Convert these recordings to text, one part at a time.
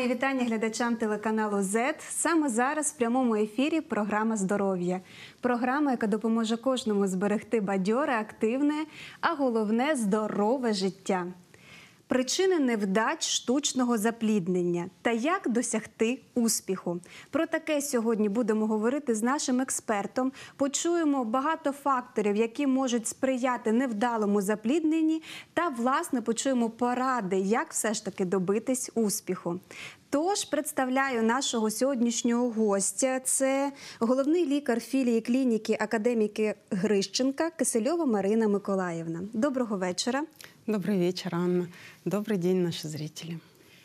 Мої вітання глядачам телеканалу Z. Саме зараз в прямому ефірі програма здоров'я. Програма, яка допоможе кожному зберегти бадьоре, активне, а головне здорове життя причини невдач штучного запліднення та як досягти успіху. Про таке сьогодні будемо говорити з нашим експертом. Почуємо багато факторів, які можуть сприяти невдалому заплідненні, та власне почуємо поради, як все ж таки добитись успіху. Тож представляю нашого сьогоднішнього гостя. Це головний лікар філії клініки академіки Грищенка Кисельова Марина Миколаївна. Доброго вечора. Добрий вечір, Анна. Добрий день, наші зрителі.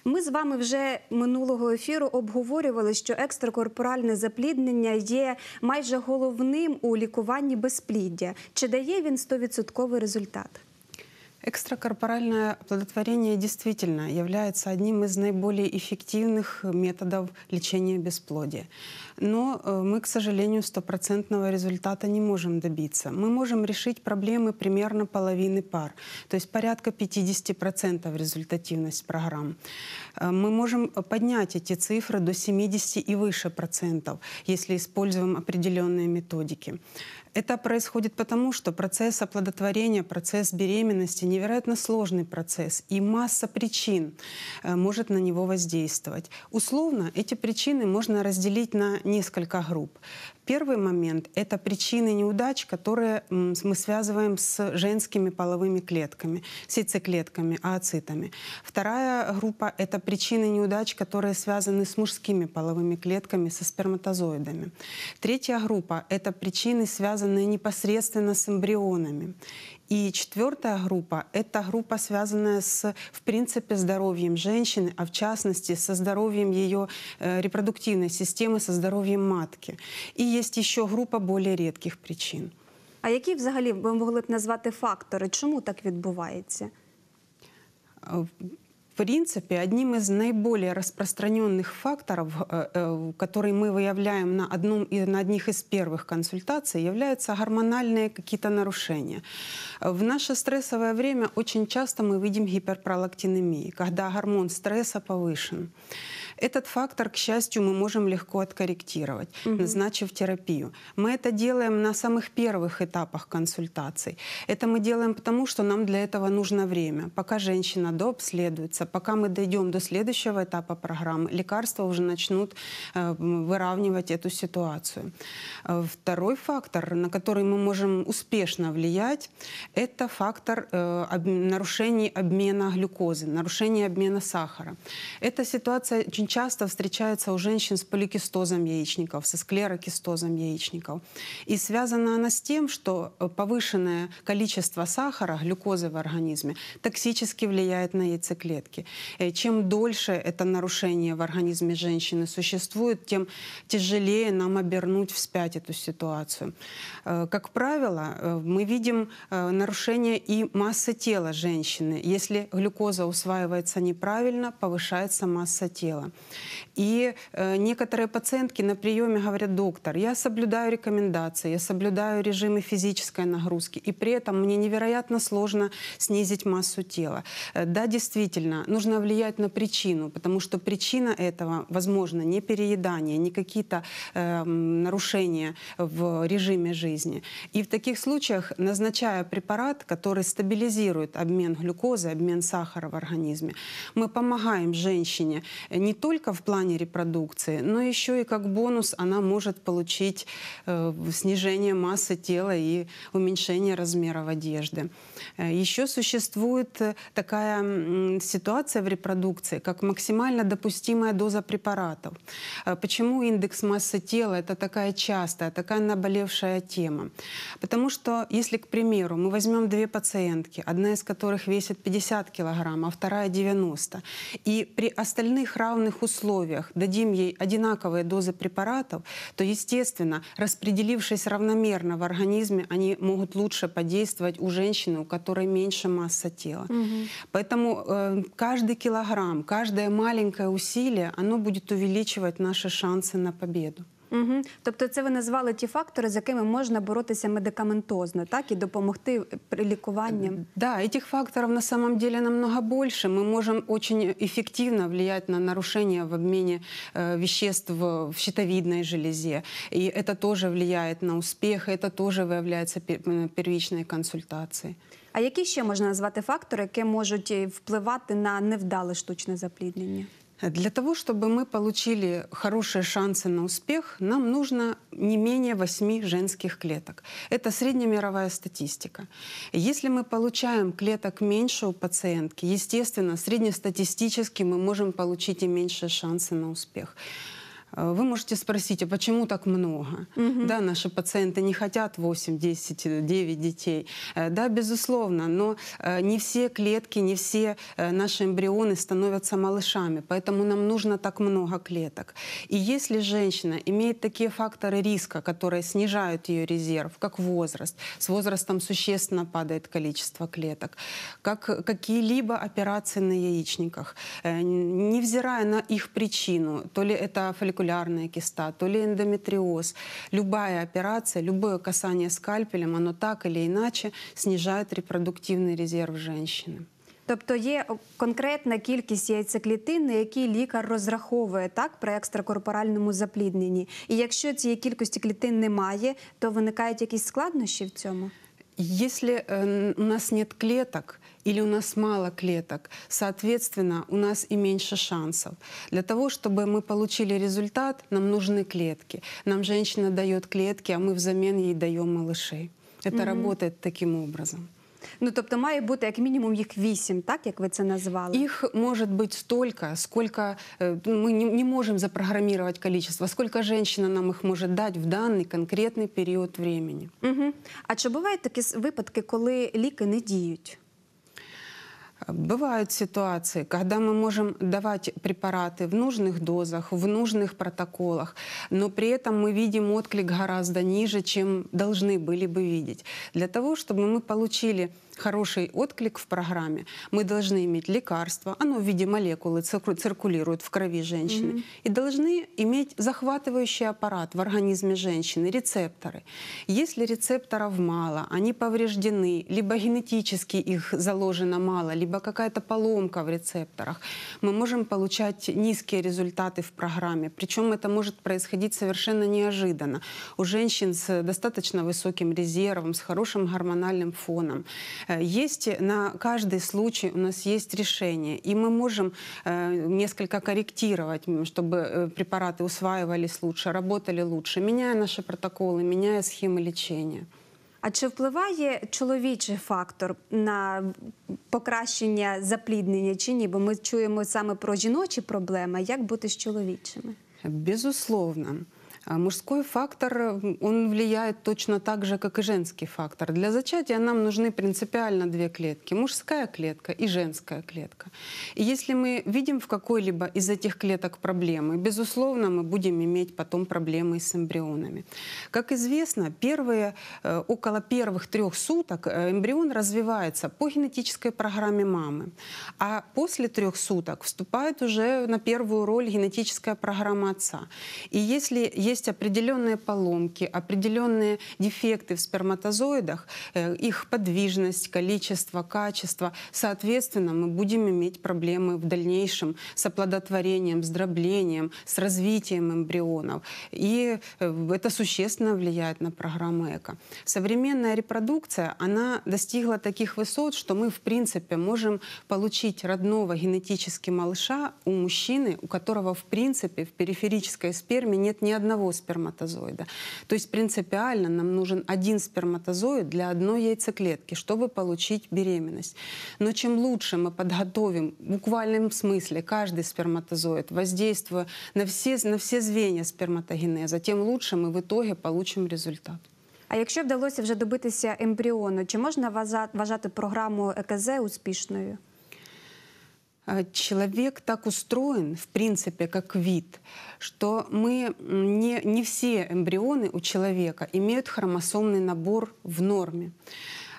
Ми з вами вже минулого ефіру обговорювали, що екстракорпоральне запліднення є майже головним у лікуванні безпліддя. Чи дає він 100% результат? Экстракорпоральное оплодотворение действительно является одним из наиболее эффективных методов лечения бесплодия. Но э, мы, к сожалению, стопроцентного результата не можем добиться. Мы можем решить проблемы примерно половины пар, то есть порядка 50% результативность программ. Э, мы можем поднять эти цифры до 70 и выше процентов, если используем определенные методики. Это происходит потому, что процесс оплодотворения, процесс беременности — невероятно сложный процесс, и масса причин э, может на него воздействовать. Условно эти причины можно разделить на несколько групп. Первый момент — это причины неудач, которые мы связываем с женскими половыми клетками, с яйцеклетками, ооцитами. Вторая группа — это причины неудач, которые связаны с мужскими половыми клетками, со сперматозоидами. Третья группа — это причины, связанные непосредственно с эмбрионами. И четвертая группа – это группа, связанная с, в принципе, здоровьем женщины, а в частности со здоровьем ее э, репродуктивной системы, со здоровьем матки. И есть еще группа более редких причин. А які взагалі ви могли б назвати фактори, чому так відбувається? Э, принципе, одним из наиболее распространенных факторов, э, э, которые мы выявляем на, одном, на одних из первых консультаций, являются гормональные какие-то нарушения. В наше стрессовое время очень часто мы видим гиперпролактинемию, когда гормон стресса повышен. Этот фактор, к счастью, мы можем легко откорректировать, угу. назначив терапию. Мы это делаем на самых первых этапах консультаций. Это мы делаем потому, что нам для этого нужно время. Пока женщина дообследуется, пока мы дойдем до следующего этапа программы, лекарства уже начнут э, выравнивать эту ситуацию. Э, второй фактор, на который мы можем успешно влиять, это фактор э, нарушений обмена глюкозы, нарушения обмена сахара. Эта ситуация очень очень часто встречается у женщин с поликистозом яичников, со склерокистозом яичников. И связана она с тем, что э, повышенное количество сахара, глюкозы в организме, токсически влияет на яйцеклетки. Э, чем дольше это нарушение в организме женщины существует, тем тяжелее нам обернуть вспять эту ситуацию. Э, как правило, мы видим нарушение и массы тела женщины. Если глюкоза усваивается неправильно, повышается масса тела. И э, некоторые пациентки на приеме говорят, доктор, я соблюдаю рекомендации, я соблюдаю режимы физической нагрузки, и при этом мне невероятно сложно снизить массу тела. Э, да, действительно, нужно влиять на причину, потому что причина этого, возможно, не переедание, не какие-то э, нарушения в режиме жизни. И в таких случаях, назначая препарат, который стабилизирует обмен глюкозы, обмен сахара в организме, мы помогаем женщине не только только в плане репродукции, но еще и как бонус она может получить э, снижение массы тела и уменьшение размера одежды. Э, еще существует э, такая ситуация в репродукции, как максимально допустимая доза препаратов. Э, почему индекс массы тела – это такая частая, такая наболевшая тема? Потому что, если, к примеру, мы возьмем две пациентки, одна из которых весит 50 килограмм, а вторая 90, и при остальных равных равных условиях дадим ей одинаковые дозы препаратов, то, естественно, распределившись равномерно в организме, они могут лучше подействовать у женщины, у которой меньше масса тела. Угу. Поэтому э, каждый килограмм, каждое маленькое усилие, оно будет увеличивать наши шансы на победу. Угу. Тобто, це ви назвали ті фактори, з якими можна боротися медикаментозно, так і допомогти при лікуванні. Да, этих факторов на самом деле намного больше. Мы можем очень ефективно влиять на нарушення в обміні э, веществ в щитовидной железі, і це теж влияет на успіх, це теж виявляється первичной консультацией. А які ще можна назвати фактори, які можуть е, впливати на невдале штучне запліднення? Для того, чтобы мы получили хорошие шансы на успех, нам нужно не менее 8 женских клеток. Это среднемировая статистика. Если мы получаем клеток меньше у пациентки, естественно, среднестатистически мы можем получить и меньшие шансы на успех. А, вы можете спросить, а почему так много? Угу. Да, наши пациенты не хотят 8, 10, 9 детей. Э, да, безусловно, но э, не все клетки, не все э, наши эмбрионы становятся малышами, поэтому нам нужно так много клеток. И если женщина имеет такие факторы риска, которые снижают ее резерв, как возраст, с возрастом существенно падает количество клеток, как какие-либо операции на яичниках, невзирая на их причину, то ли это фолликулярная фолликулярная киста, то ли эндометриоз. Любая операция, любое касание скальпелем, оно так или иначе снижает репродуктивный резерв женщины. Тобто є конкретна кількість яйцеклітин, на які лікар розраховує так при екстракорпоральному заплідненні. І якщо цієї кількості клітин немає, то виникають якісь складнощі в цьому. якщо е, у нас нет клеток, или у нас мало клеток, соответственно, у нас и меньше шансов. Для того, чтобы мы получили результат, нам нужны клетки. Нам женщина дает клетки, а мы взамен ей даем малышей. Это угу. работает таким образом. Ну, тобто має бути як мінімум їх вісім, так як ви це назвали? Їх може бути стільки, скільки э, ми не, не можемо запрограмувати кількість, скільки жінка нам їх може дати в даний конкретний період времени. Угу. А чи бувають такі випадки, коли ліки не діють? Э, бывают ситуации, когда мы можем давать препараты в нужных дозах, в нужных протоколах, но при этом мы видим отклик гораздо ниже, чем должны были бы видеть. Для того, чтобы мы получили хороший отклик в программе. Мы должны иметь лекарство, оно в виде молекулы циркулирует в крови женщины, mm -hmm. и должны иметь захватывающий аппарат в организме женщины, рецепторы. Если рецепторов мало, они повреждены, либо генетически их заложено мало, либо какая-то поломка в рецепторах, мы можем получать низкие результаты в программе. Причем это может происходить совершенно неожиданно. У женщин с достаточно высоким резервом, с хорошим гормональным фоном. Э, есть на каждый случай у нас есть решение, и мы можем э, несколько корректировать, чтобы э, препараты усваивались лучше, работали лучше, меняя наши протоколы, меняя схемы лечения. А чи впливає чоловічий фактор на покращення запліднення чи ні? Бо ми чуємо саме про жіночі проблеми, як бути з чоловічими? Безусловно. А мужской фактор, он влияет точно так же, как и женский фактор. Для зачатия нам нужны принципиально две клетки. Мужская клетка и женская клетка. И если мы видим в какой-либо из этих клеток проблемы, безусловно, мы будем иметь потом проблемы с эмбрионами. Как известно, первые, э, около первых трех суток э, эмбрион развивается по генетической программе мамы. А после трех суток вступает уже на первую роль генетическая программа отца. И если есть есть определенные поломки, определенные дефекты в сперматозоидах, э, их подвижность, количество, качество. Соответственно, мы будем иметь проблемы в дальнейшем с оплодотворением, с дроблением, с развитием эмбрионов. И э, это существенно влияет на программу ЭКО. Современная репродукция, она достигла таких высот, что мы, в принципе, можем получить родного генетически малыша у мужчины, у которого, в принципе, в периферической сперме нет ни одного одного сперматозоида. То есть принципиально нам нужен один сперматозоид для одной яйцеклетки, чтобы получить беременность. Но чем лучше мы подготовим в буквальном смысле каждый сперматозоид, воздействуя на все, на все звенья сперматогенеза, тем лучше мы в итоге получим результат. А якщо вдалося вже добитися ембріону, чи можна вважати програму ЕКЗ успішною? Э, человек так устроен, в принципе, как вид, что мы не, не все эмбрионы у человека имеют хромосомный набор в норме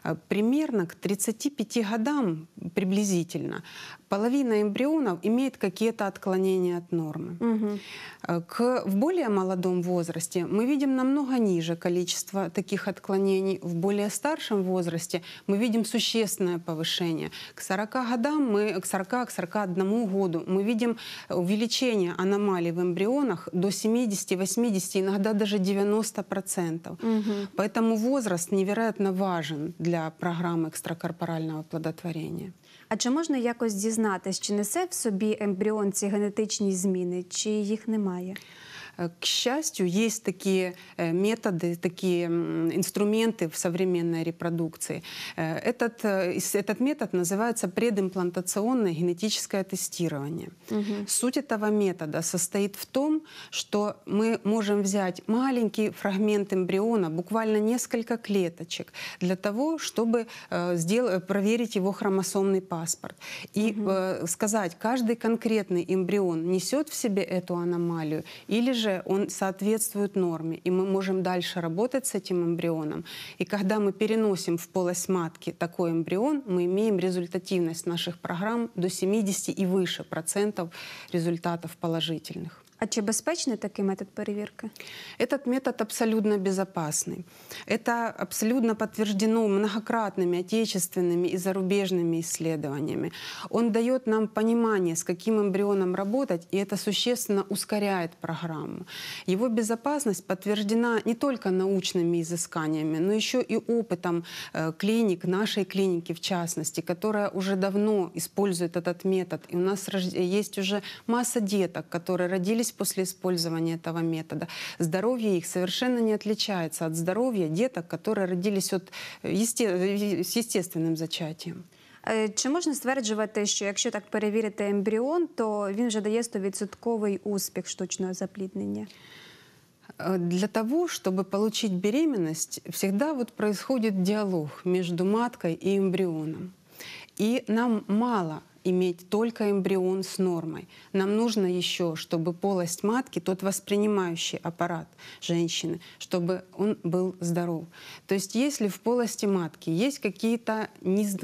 э, примерно к 35 годам приблизительно половина эмбрионов имеет какие-то отклонения от нормы. Угу. К, в более молодом возрасте мы видим намного ниже количество таких отклонений. В более старшем возрасте мы видим существенное повышение. К 40 годам, мы, к 40, к 41 году мы видим э, увеличение аномалий в эмбрионах до 70, 80, иногда даже 90%. Угу. Поэтому возраст невероятно важен для программы экстракорпорального плодотворения. А чи можна якось дізнатись, чи несе в собі ембріон ці генетичні зміни, чи їх немає? Э, к счастью, есть такие э, методы, такие инструменты в современной репродукции. Э, этот, этот метод называется предимплантационное генетическое тестирование. Угу. Суть этого метода состоит в том, что мы можем взять маленький фрагмент эмбриона, буквально несколько клеточек, для того, чтобы сдел- проверить его хромосомный паспорт. И угу. сказать, каждый конкретный эмбрион несет в себе эту аномалию или же же он соответствует норме, и мы можем дальше работать с этим эмбрионом. И когда мы переносим в полость матки такой эмбрион, мы имеем результативность наших программ до 70 и выше процентов результатов положительных. А чи безпечный такой метод проверки? Этот метод абсолютно безопасный. Это абсолютно подтверждено многократными отечественными и зарубежными исследованиями. Он дает нам понимание, с каким эмбрионом работать, и это существенно ускоряет программу. Его безопасность подтверждена не только научными изысканиями, но еще и опытом э, клиник, нашей клиники в частности, которая уже давно использует этот метод. И у нас есть уже масса деток, которые родились после использования этого метода. Здоровье их совершенно не отличается от здоровья деток, которые родились от э, есте... Э, с естественним зачатием. Э, чи можна стверджувати, що якщо так перевірити ембріон, то він вже дає 100% успіх штучного запліднення? Для того, чтобы получить беременность, всегда вот происходит диалог между маткой и эмбрионом. И нам мало иметь только эмбрион с нормой. Нам нужно еще, чтобы полость матки, тот воспринимающий аппарат женщины, чтобы он был здоров. То есть если в полости матки есть какие-то,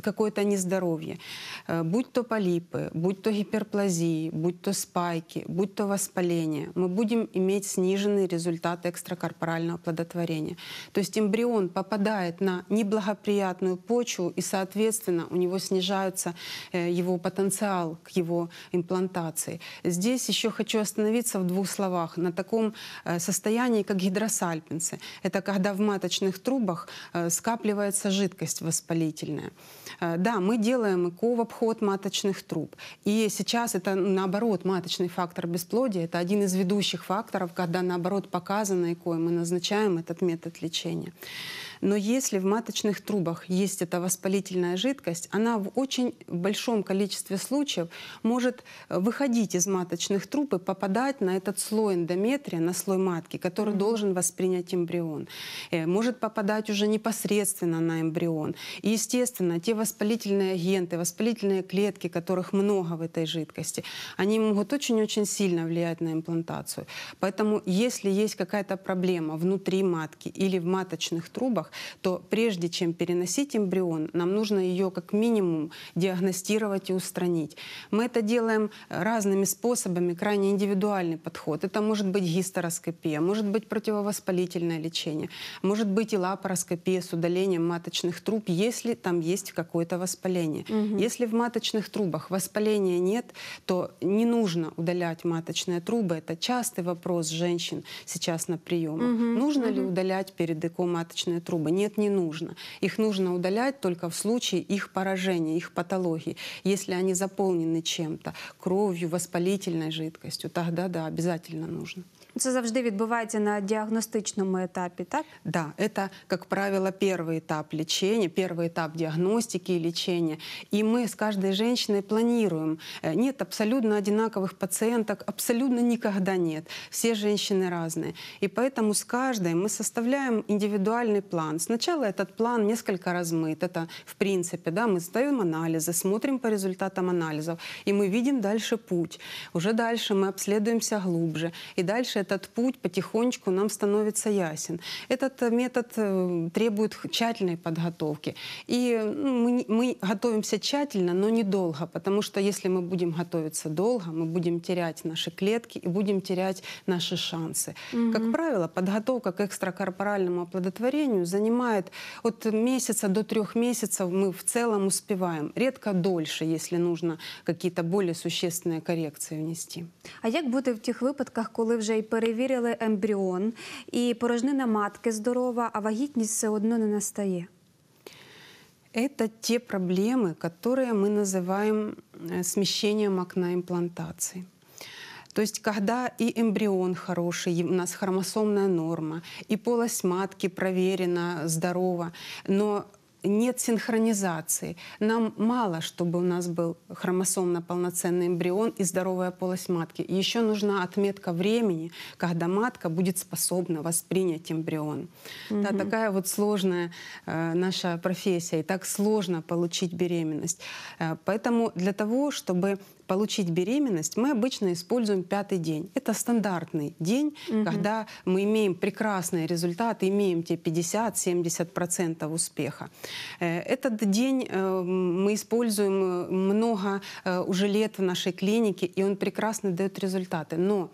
какое-то нездоровье, э, будь то полипы, будь то гиперплазии, будь то спайки, будь то воспаление, мы будем иметь сниженный результат экстракорпорального плодотворения. То есть эмбрион попадает на неблагоприятную почву, и, соответственно, у него снижаются э, его потребности потенциал к его имплантации. Здесь еще хочу остановиться в двух словах на таком э, состоянии, как гидросальпинцы. Это когда в маточных трубах э, скапливается жидкость воспалительная. Э, да, мы делаем ЭКО в обход маточных труб. И сейчас это, наоборот, маточный фактор бесплодия. Это один из ведущих факторов, когда, наоборот, показано ЭКО, и мы назначаем этот метод лечения. Но если в маточных трубах есть эта воспалительная жидкость, она в очень большом количестве случаев может э, выходить из маточных труб и попадать на этот слой эндометрия, на слой матки, который mm-hmm. должен воспринять эмбрион. Э, может попадать уже непосредственно на эмбрион. И, естественно, те воспалительные агенты, воспалительные клетки, которых много в этой жидкости, они могут очень-очень сильно влиять на имплантацию. Поэтому, если есть какая-то проблема внутри матки или в маточных трубах, то прежде чем переносить эмбрион, нам нужно ее как минимум диагностировать и устранить. Мы это делаем разными способами, крайне индивидуальный подход. Это может быть гистероскопия, может быть противовоспалительное лечение, может быть и лапароскопия с удалением маточных труб, если там есть какое-то воспаление. Угу. Если в маточных трубах воспаления нет, то не нужно удалять маточные трубы. Это частый вопрос женщин сейчас на приемах. Угу. Нужно угу. ли удалять перед ЭКО маточные трубы? особо. Нет, не нужно. Их нужно удалять только в случае их поражения, их патологии. Если они заполнены чем-то, кровью, воспалительной жидкостью, тогда да, обязательно нужно. Это завжди відбувається на диагностичном этапе, так? Да, это, как правило, первый этап лечения, первый этап диагностики и лечения. И мы с каждой женщиной планируем. Э, нет абсолютно одинаковых пациенток, абсолютно никогда нет. Все женщины разные. И поэтому с каждой мы составляем индивидуальный план. Сначала этот план несколько размыт. Это, в принципе, да, мы сдаем анализы, смотрим по результатам анализов, и мы видим дальше путь. Уже дальше мы обследуемся глубже. И дальше этот путь потихонечку нам становится ясен. Этот э, метод э, требует тщательной подготовки. И ну, мы, мы готовимся тщательно, но недолго, потому что если мы будем готовиться долго, мы будем терять наши клетки и будем терять наши шансы. Угу. Как правило, подготовка к экстракорпоральному оплодотворению занимает от месяца до трех месяцев мы в целом успеваем. Редко дольше, если нужно какие-то более существенные коррекции внести. А как бути в тех выпадках, когда уже и перевірили ембріон, і порожнина матки здорова, а вагітність все одно не настає. Это те проблемы, которые мы называем э, смещением окна имплантации. То есть, когда и эмбрион хороший, и у нас хромосомная норма, и полость матки проверена, здорова, но нет синхронизации. Нам мало, чтобы у нас был хромосомно полноценный эмбрион и здоровая полость матки. Еще нужна отметка времени, когда матка будет способна воспринять эмбрион. Угу. Да, такая вот сложная э, наша профессия, и так сложно получить беременность. Э, поэтому для того, чтобы получить беременность, мы обычно используем пятый день. Это стандартный день, угу. когда мы имеем прекрасные результаты, имеем те 50-70% успеха. Э, этот день э, мы используем э, много уже лет в нашей клинике, и он прекрасно дает результаты. Но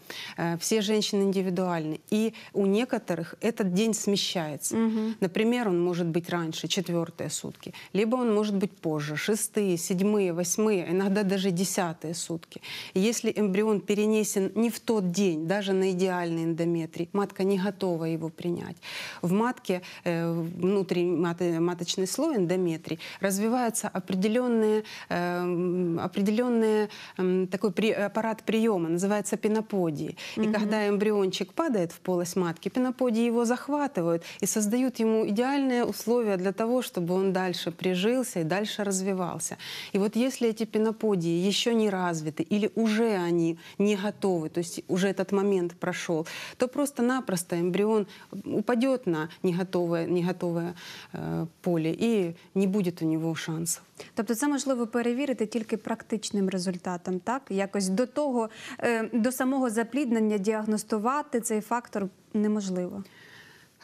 все женщины индивидуальны, и у некоторых этот день смещается. Угу. Например, он может быть раньше, четвертые сутки, либо он может быть позже, шестые, седьмые, восьмые, иногда даже десятые 30-е сутки. если эмбрион перенесен не в тот день, даже на идеальный эндометрий, матка не готова его принять. В матке, э, внутри мат, маточный слой эндометрий, развивается определенный, э, определенный такой аппарат приема, называется пеноподии. И угу. когда эмбриончик падает в полость матки, пеноподии его захватывают и создают ему идеальные условия для того, чтобы он дальше прижился и дальше развивался. И вот если эти пеноподии еще не не развиты или уже они не готовы, то есть уже этот момент прошел, то просто-напросто эмбрион упадет на не готовое, э, поле и не будет у него шансов. Тобто це можливо перевірити тільки практичним результатом, так якось до того, е, до самого запліднення діагностувати цей фактор неможливо.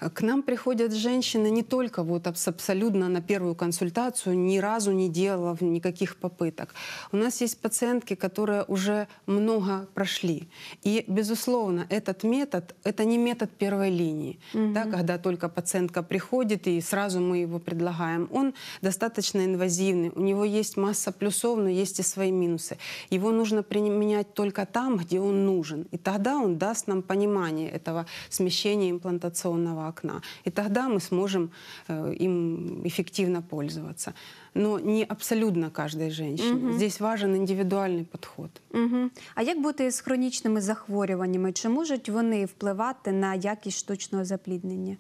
А к нам приходят женщины не только вот абсолютно на первую консультацию, ни разу не делав никаких попыток. У нас есть пациентки, которые уже много прошли. И, безусловно, этот метод — это не метод первой линии, угу. да, когда только пациентка приходит и сразу мы его предлагаем. Он достаточно инвазивный, у него есть масса плюсов, но есть и свои минусы. Его нужно применять только там, где он нужен. И тогда он даст нам понимание этого смещения имплантационного окна. И тогда мы сможем э, им эффективно пользоваться. Но не абсолютно каждой женщине. Угу. Здесь важен індивідуальний підход. Угу. А як бути з хронічними захворюваннями? Чи можуть вони впливати на якість штучного запліднення?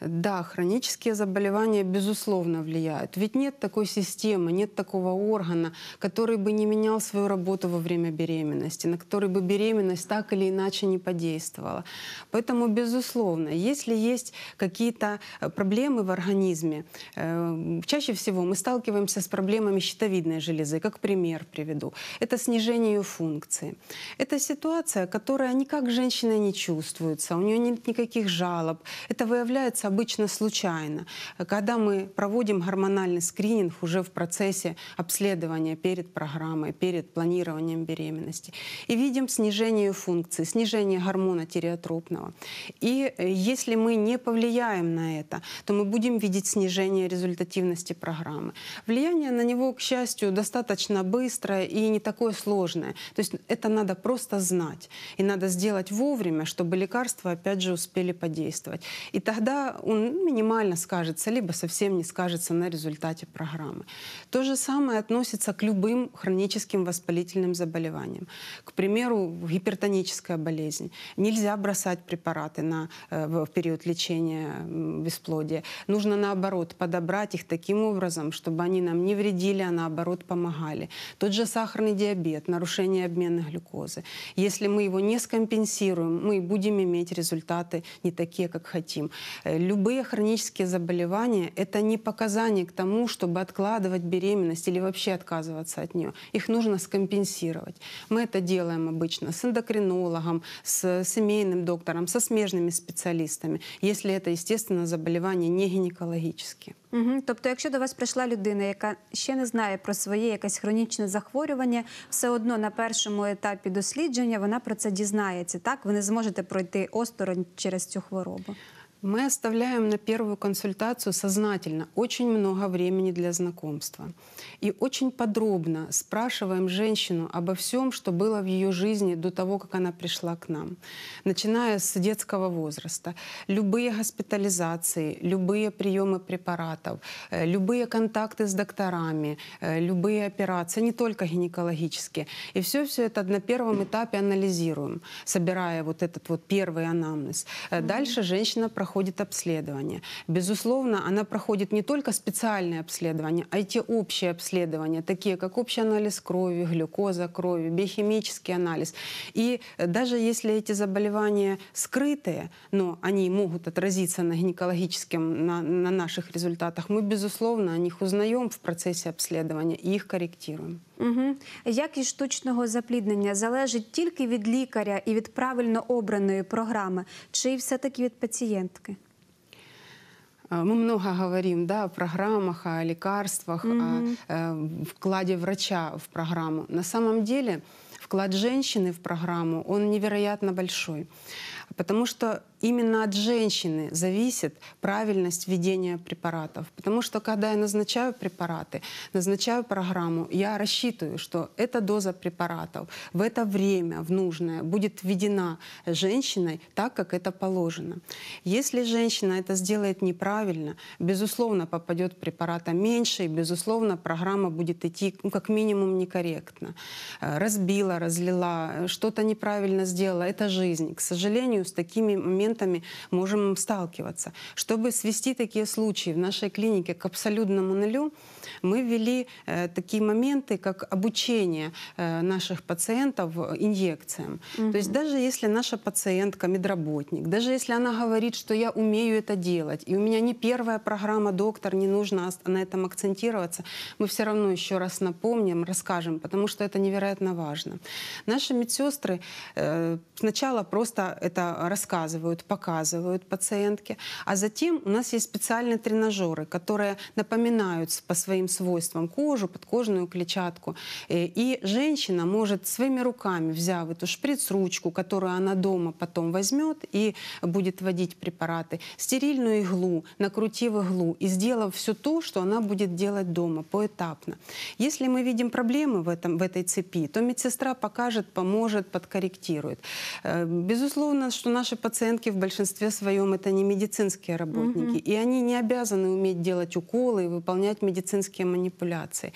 Да, хронические заболевания, безусловно, влияют. Ведь нет такой системы, нет такого органа, который бы не менял свою работу во время беременности, на который бы беременность так или иначе не подействовала. Поэтому, безусловно, если есть какие-то э, проблемы в организме, э, чаще всего мы сталкиваемся с проблемами щитовидной железы. Как пример приведу. Это снижение ее функции. Это ситуация, которая никак женщина не чувствуется, у нее нет никаких жалоб. Это выявляется обычно случайно. Когда мы проводим гормональный скрининг уже в процессе обследования перед программой, перед планированием беременности, и видим снижение функции, снижение гормона тиреотропного. И э, если мы не повлияем на это, то мы будем видеть снижение результативности программы. Влияние на него, к счастью, достаточно быстрое и не такое сложное. То есть это надо просто знать. И надо сделать вовремя, чтобы лекарства, опять же, успели подействовать. И тогда он минимально скажется, либо совсем не скажется на результате программы. То же самое относится к любым хроническим воспалительным заболеваниям. К примеру, гипертоническая болезнь. Нельзя бросать препараты на, э, в период лечения бесплодия. Нужно, наоборот, подобрать их таким образом, чтобы они нам не вредили, а наоборот помогали. Тот же сахарный диабет, нарушение обмена глюкозы. Если мы его не скомпенсируем, мы будем иметь результаты не такие, как хотим. Э, любые хронические заболевания — это не показание к тому, чтобы откладывать беременность или вообще отказываться от нее. Их нужно скомпенсировать. Мы это делаем обычно с эндокринологом, с семейным доктором, со смежными специалистами, если это, естественно, заболевание не гинекологические. Угу. Тобто, якщо до вас прийшла людина, яка ще не знає про своє якесь хронічне захворювання, все одно на першому етапі дослідження вона про це дізнається. Так ви не зможете пройти осторонь через цю хворобу. Мы оставляем на первую консультацию сознательно очень много времени для знакомства и очень подробно спрашиваем женщину обо всем, что было в ее жизни до того, как она пришла к нам, начиная с детского возраста. Любые госпитализации, любые приемы препаратов, э, любые контакты с докторами, э, любые операции, не только гинекологические. И все-все это на первом этапе анализируем, собирая вот этот вот первый анамнез. Э, дальше женщина проходит обследование. Безусловно, она проходит не только специальное обследование, а и те общие обследования, исследования, такие как общий анализ крови, глюкоза крови, биохимический анализ. И э, даже если эти заболевания скрытые, но они могут отразиться на гинекологическом, на, на наших результатах, мы, безусловно, о них узнаем в процессе обследования и их корректируем. Угу. Якість штучного запліднення залежить тільки від лікаря і від правильно обраної програми, чи все таки від пацієнтки? А, мы много говорим да, о программах, о лекарствах, mm-hmm. о э, вкладе врача в программу. На самом деле вклад женщины в программу, он невероятно большой. Потому что именно от женщины зависит правильность введения препаратов. Потому что когда я назначаю препараты, назначаю программу, я рассчитываю, что эта доза препаратов в это время, в нужное, будет введена женщиной так, как это положено. Если женщина это сделает неправильно, безусловно, попадет препарата меньше, и, безусловно, программа будет идти ну, как минимум некорректно. Э, разбила, разлила, э, что-то неправильно сделала. Это жизнь. К сожалению, с такими моментами пациентами можем сталкиваться. Чтобы свести такие случаи в нашей клинике к абсолютному нулю, мы ввели э, такие моменты, как обучение э, наших пациентов инъекциям. Угу. То есть даже если наша пациентка медработник, даже если она говорит, что я умею это делать, и у меня не первая программа «Доктор», не нужно на этом акцентироваться, мы все равно еще раз напомним, расскажем, потому что это невероятно важно. Наши медсестры э, сначала просто это рассказывают, показывают пациентке, а затем у нас есть специальные тренажеры, которые напоминают по своим своим свойствам кожу, подкожную клетчатку. Э, и женщина может своими руками, взяв эту шприц-ручку, которую она дома потом возьмет и будет вводить препараты, стерильную иглу, накрутив иглу и сделав все то, что она будет делать дома поэтапно. Если мы видим проблемы в, этом, в этой цепи, то медсестра покажет, поможет, подкорректирует. Э, безусловно, что наши пациентки в большинстве своем это не медицинские работники, угу. и они не обязаны уметь делать уколы и выполнять медицинские медицинские манипуляции.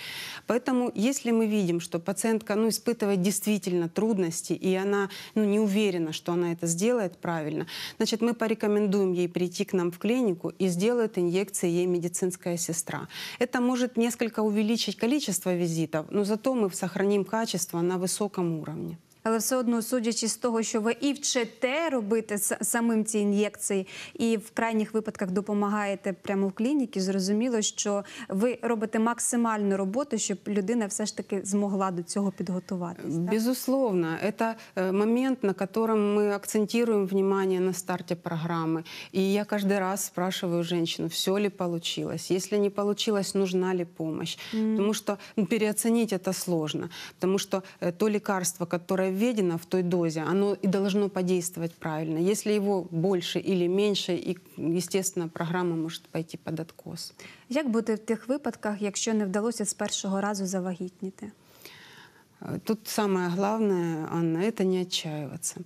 Поэтому, если мы видим, что пациентка ну, испытывает действительно трудности, и она ну, не уверена, что она это сделает правильно, значит, мы порекомендуем ей прийти к нам в клинику и сделает инъекции ей медицинская сестра. Это может несколько увеличить количество визитов, но зато мы сохраним качество на высоком уровне. але все одно судячи з того, що ви і вчите робити самим ці ін'єкції, і в крайніх випадках допомагаєте прямо в клініці, зрозуміло, що ви робите максимальну роботу, щоб людина все ж таки змогла до цього підготуватися. Безусловно, це э, момент, на якому ми акцентуємо внимание на старті програми. І я кожен раз спрашиваю женщину, все ли получилось. Если не вийшло, нужна ли допомога, тому що что ну, переоценить это сложно. Потому что э, то лікарство, которое введено в той дозе, оно и должно подействовать правильно. Если его больше или меньше, і естественно, программа может пойти под откос. Как быть в тех выпадках, если не удалось с первого раза завагитнить? Тут самое главное, Анна, это не отчаиваться.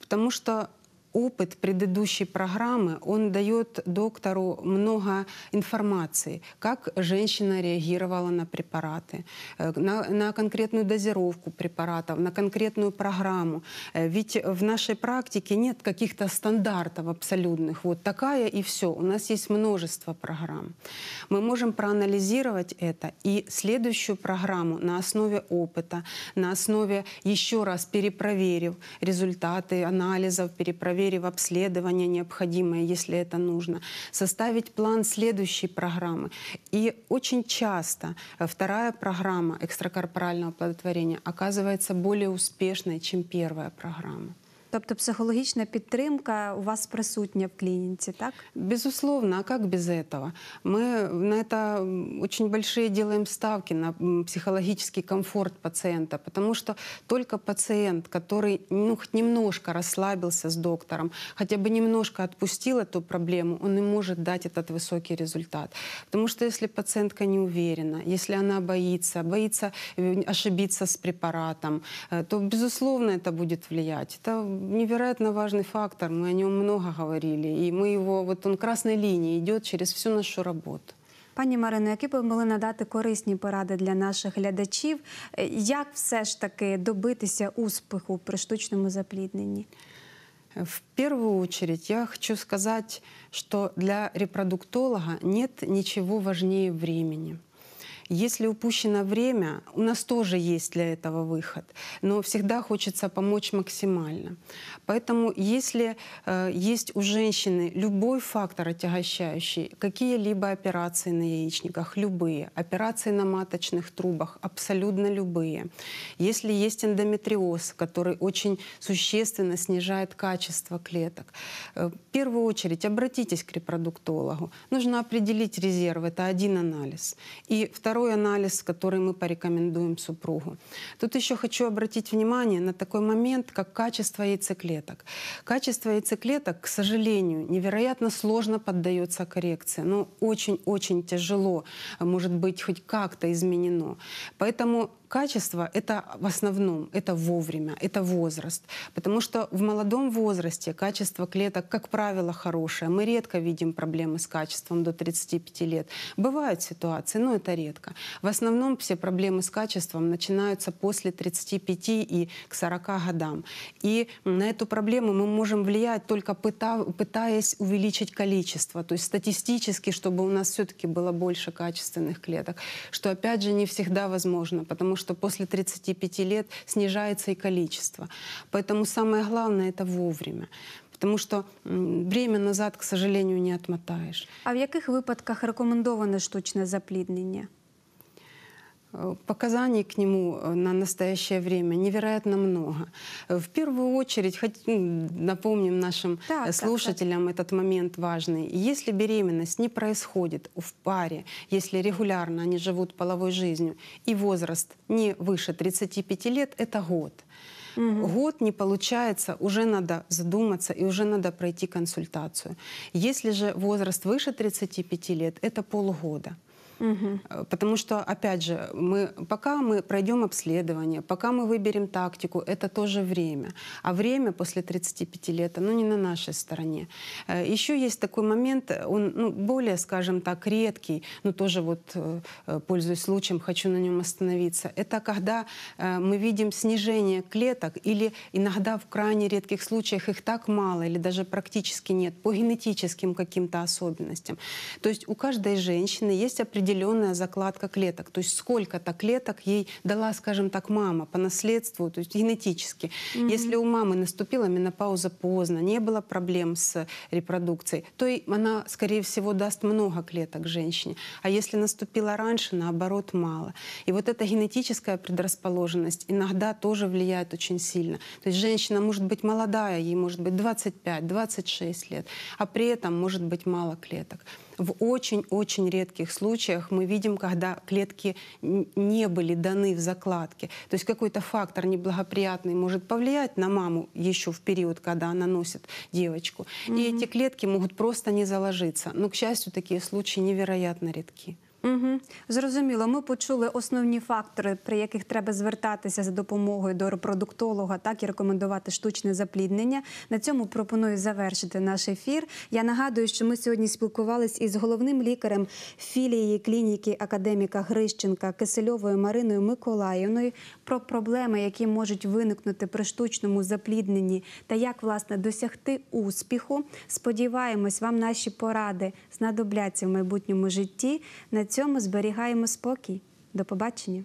Потому что опыт предыдущей программы, он дает доктору много информации, как женщина реагировала на препараты, э, на, на конкретную дозировку препаратов, на конкретную программу. Э, ведь в нашей практике нет каких-то стандартов абсолютных. Вот такая и все. У нас есть множество программ. Мы можем проанализировать это и следующую программу на основе опыта, на основе еще раз перепроверив результаты анализов, перепроверив в обследование необходимое, если это нужно, составить план следующей программы. И очень часто э, вторая программа экстракорпорального оплодотворения оказывается более успешной, чем первая программа. Тобто психологічная поддержка у вас присутня в клинике, так? Безусловно, а как без этого? Мы на это очень большие делаем ставки, на психологический комфорт пациента, потому что только пациент, который ну, хоть немножко расслабился с доктором, хотя бы немножко отпустил эту проблему, он и может дать этот высокий результат. Потому что если пациентка не уверена, если она боится, боится э, ошибиться с препаратом, э, то, безусловно, это будет влиять. Это невероятно важный фактор, мы о нем много говорили, и мы его, вот он красной линией идет через всю нашу работу. Пані Марино, які би могли надати корисні поради для наших глядачів, е, як все ж таки добитися успіху при штучному заплідненні? Е, в першу чергу я хочу сказати, що для репродуктолога нет ничего важнее времени. Если упущено время, у нас тоже есть для этого выход, но всегда хочется помочь максимально. Поэтому если э, есть у женщины любой фактор отягощающий, какие-либо операции на яичниках, любые, операции на маточных трубах, абсолютно любые. Если есть эндометриоз, который очень существенно снижает качество клеток, э, в первую очередь обратитесь к репродуктологу. Нужно определить резерв, это один анализ. И второй второй анализ, который мы порекомендуем супругу. Тут еще хочу обратить внимание на такой момент, как качество яйцеклеток. Качество яйцеклеток, к сожалению, невероятно сложно поддается коррекции. Но ну, очень-очень тяжело может быть хоть как-то изменено. Поэтому качество — это в основном, это вовремя, это возраст. Потому что в молодом возрасте качество клеток, как правило, хорошее. Мы редко видим проблемы с качеством до 35 лет. Бывают ситуации, но это редко. В основном все проблемы с качеством начинаются после 35 и к 40 годам. И на эту проблему мы можем влиять только пытаясь увеличить количество. То есть статистически, чтобы у нас все-таки было больше качественных клеток. Что, опять же, не всегда возможно, потому что что после 35 лет снижается и количество. Поэтому самое главное — это вовремя. Тому що время назад, к сожалению, не отмотаєш. А в каких випадках рекомендовано штучне запліднення? Э, показаний к нему э, на настоящее время невероятно много. В первую очередь, хоть, ну, напомним нашим так, э, слушателям так, так. этот момент важный. Если беременность не происходит в паре, если регулярно они живут половой жизнью, и возраст не выше 35 лет, это год. Угу. Год не получается, уже надо задуматься и уже надо пройти консультацию. Если же возраст выше 35 лет, это полгода. Угу. Потому что, опять же, мы, пока мы пройдем обследование, пока мы выберем тактику, это тоже время. А время после 35 лет, оно не на нашей стороне. Э, Еще есть такой момент, он ну, более, скажем так, редкий, но тоже вот э, пользуясь случаем, хочу на нем остановиться. Это когда мы видим снижение клеток или иногда в крайне редких случаях их так мало или даже практически нет по генетическим каким-то особенностям. То есть у каждой женщины есть определенные определенная закладка клеток. То есть сколько-то клеток ей дала, скажем так, мама по наследству, то есть генетически. Mm-hmm. Если у мамы наступила менопауза поздно, не было проблем с репродукцией, то и она, скорее всего, даст много клеток женщине. А если наступила раньше, наоборот, мало. И вот эта генетическая предрасположенность иногда тоже влияет очень сильно. То есть женщина может быть молодая, ей может быть 25-26 лет, а при этом может быть мало клеток. В очень-очень редких случаях мы видим, когда клетки не были даны в закладке. То есть какой-то фактор неблагоприятный может повлиять на маму еще в период, когда она носит девочку. Mm-hmm. И эти клетки могут просто не заложиться. Но, к счастью, такие случаи невероятно редки. Угу. Зрозуміло, ми почули основні фактори, при яких треба звертатися за допомогою до репродуктолога, так і рекомендувати штучне запліднення. На цьому пропоную завершити наш ефір. Я нагадую, що ми сьогодні спілкувалися із головним лікарем філії клініки академіка Грищенка Кисельовою Мариною Миколаївною про проблеми, які можуть виникнути при штучному заплідненні, та як власне досягти успіху. Сподіваємось, вам наші поради знадобляться в майбутньому житті. На цьому зберігаємо спокій. До побачення.